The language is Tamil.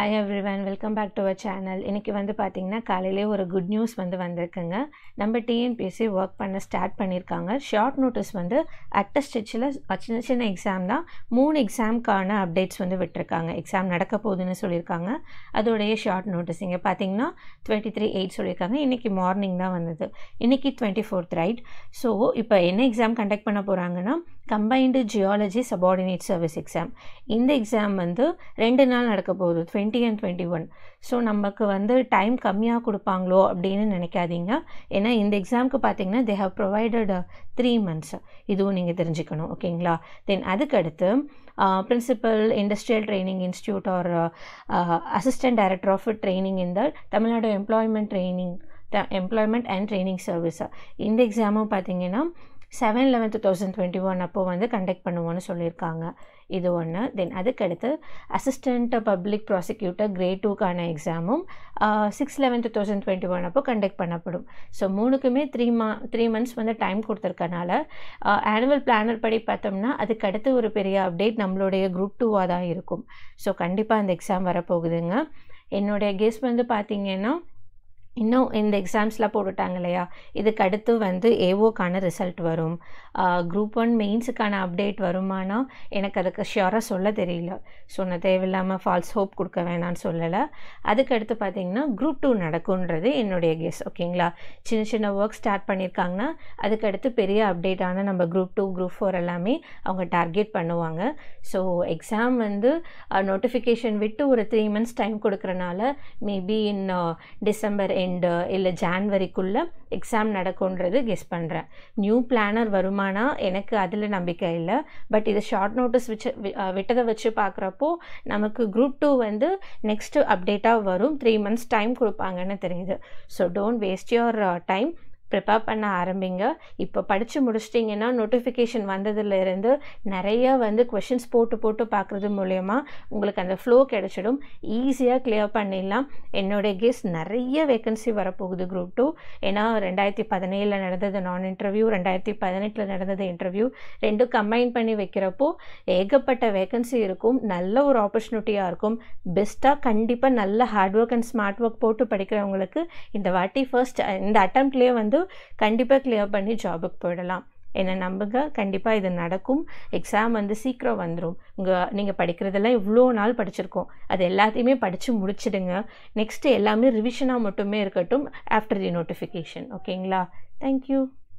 hi every one welcome back to our channel இன்றைக்கி வந்து பார்த்திங்கன்னா காலையிலே ஒரு குட் நியூஸ் வந்து வந்திருக்குங்க நம்ம டிஎன்பிஎஸ்சி ஒர்க் பண்ண ஸ்டார்ட் பண்ணியிருக்காங்க ஷார்ட் நோட்டீஸ் வந்து அட்ட ஸ்டிச்சில் சின்ன சின்ன எக்ஸாம் தான் மூணு எக்ஸாமுக்கான அப்டேட்ஸ் வந்து விட்டுருக்காங்க எக்ஸாம் நடக்க போகுதுன்னு சொல்லியிருக்காங்க அதோடைய ஷார்ட் நோட்டீஸ் இங்கே பார்த்தீங்கன்னா டுவெண்ட்டி த்ரீ எயிட் சொல்லியிருக்காங்க இன்றைக்கி மார்னிங் தான் வந்தது இன்றைக்கி டுவெண்ட்டி ஃபோர்த் ரைட் ஸோ இப்போ என்ன எக்ஸாம் கண்டக்ட் பண்ண போகிறாங்கன்னா combined geology subordinate service exam இந்த எக்ஸாம் வந்து ரெண்டு நாள் நடக்க போகுது twenty twenty and twenty one so நமக்கு வந்து டைம் கம்மியாக கொடுப்பாங்களோ அப்படின்னு நினைக்காதீங்க ஏன்னா இந்த எக்ஸாமுக்கு பார்த்தீங்கன்னா they have provided three months இதுவும் நீங்கள் தெரிஞ்சுக்கணும் ஓகேங்களா தென் அதுக்கடுத்து principal industrial training institute or assistant director of training இந்த Tamil Nadu employment training employment and training service இந்த எக்ஸாமும் பார்த்தீங்கன்னா seven eleventh thousand twenty one அப்போ வந்து கண்டக்ட் பண்ணுவோன்னு சொல்லியிருக்காங்க இது ஒன்று தென் அதுக்கடுத்து அசிஸ்டண்ட் பப்ளிக் ப்ராசிக்யூட்டர் கிரேட் டூக்கான எக்ஸாமும் six eleventh thousand twenty one அப்போ கண்டக்ட் பண்ணப்படும் ஸோ மூணுக்குமே த்ரீ மா த்ரீ மந்த்ஸ் வந்து டைம் கொடுத்துருக்கனால ஆனுவல் பிளானர் படி பார்த்தோம்னா அதுக்கடுத்து ஒரு பெரிய அப்டேட் நம்மளுடைய குரூப் டூவாக தான் இருக்கும் ஸோ கண்டிப்பாக அந்த எக்ஸாம் வரப்போகுதுங்க என்னுடைய கெஸ்ட் வந்து பார்த்திங்கன்னா இன்னும் இந்த எக்ஸாம்ஸ்லாம் போட்டுட்டாங்க இல்லையா இதுக்கு அடுத்து வந்து ஏஓக்கான ரிசல்ட் வரும் குரூப் ஒன் மெயின்ஸுக்கான அப்டேட் வருமானா எனக்கு அதுக்கு ஷியராக சொல்ல தெரியல ஸோ நான் தேவையில்லாமல் ஃபால்ஸ் ஹோப் கொடுக்க வேணான்னு சொல்லலை அதுக்கடுத்து பார்த்திங்கன்னா குரூப் டூ நடக்கும்ன்றது என்னுடைய கெஸ் ஓகேங்களா சின்ன சின்ன ஒர்க் ஸ்டார்ட் பண்ணியிருக்காங்கன்னா அதுக்கடுத்து பெரிய அப்டேட்டான நம்ம குரூப் டூ குரூப் ஃபோர் எல்லாமே அவங்க டார்கெட் பண்ணுவாங்க ஸோ எக்ஸாம் வந்து நோட்டிஃபிகேஷன் விட்டு ஒரு த்ரீ மந்த்ஸ் டைம் கொடுக்குறனால மேபி இன் டிசம்பர் எண்டு இல்லை ஜான்வரிக்குள்ளே எக்ஸாம் நடக்கும்ன்றது கெஸ் பண்ணுறேன் நியூ பிளானர் வருமானா எனக்கு அதில் நம்பிக்கை இல்லை பட் இது ஷார்ட் நோட்டீஸ் வச்சு விட்டதை வச்சு பார்க்குறப்போ நமக்கு குரூப் டூ வந்து நெக்ஸ்ட்டு அப்டேட்டாக வரும் த்ரீ மந்த்ஸ் டைம் கொடுப்பாங்கன்னு தெரியுது so don't waste your time prepare பண்ண ஆரம்பிங்க இப்போ படித்து முடிச்சிட்டிங்கன்னா நோட்டிஃபிகேஷன் வந்ததுலேருந்து நிறைய வந்து கொஷின்ஸ் போட்டு போட்டு பார்க்குறது மூலயமா உங்களுக்கு அந்த ஃப்ளோ கிடச்சிடும் ஈஸியாக கிளியர் பண்ணிடலாம் என்னுடைய கெஸ்ட் நிறைய வேக்கன்சி வரப்போகுது குரூப் டூ ஏன்னா ரெண்டாயிரத்தி பதினேழில் நடந்தது நான் இன்டர்வியூ ரெண்டாயிரத்தி பதினெட்டில் நடந்தது இன்டர்வியூ ரெண்டும் கம்பைன் பண்ணி வைக்கிறப்போ ஏகப்பட்ட வேக்கன்சி இருக்கும் நல்ல ஒரு ஆப்பர்ச்சுனிட்டியாக இருக்கும் பெஸ்ட்டாக கண்டிப்பாக நல்ல hard work and smart work போட்டு படிக்கிறவங்களுக்கு இந்த வாட்டி ஃபர்ஸ்ட் இந்த அட்டம்ப்ட்லேயே வந்து இருந்தாலும் கண்டிப்பாக கிளியர் பண்ணி ஜாபுக்கு போயிடலாம் என்னை நம்புங்க கண்டிப்பாக இது நடக்கும் எக்ஸாம் வந்து சீக்கிரம் வந்துடும் உங்கள் நீங்கள் படிக்கிறதெல்லாம் இவ்வளோ நாள் படிச்சிருக்கோம் அது எல்லாத்தையுமே படித்து முடிச்சிடுங்க நெக்ஸ்ட்டு எல்லாமே ரிவிஷனாக மட்டுமே இருக்கட்டும் ஆஃப்டர் தி நோட்டிஃபிகேஷன் ஓகேங்களா தேங்க்யூ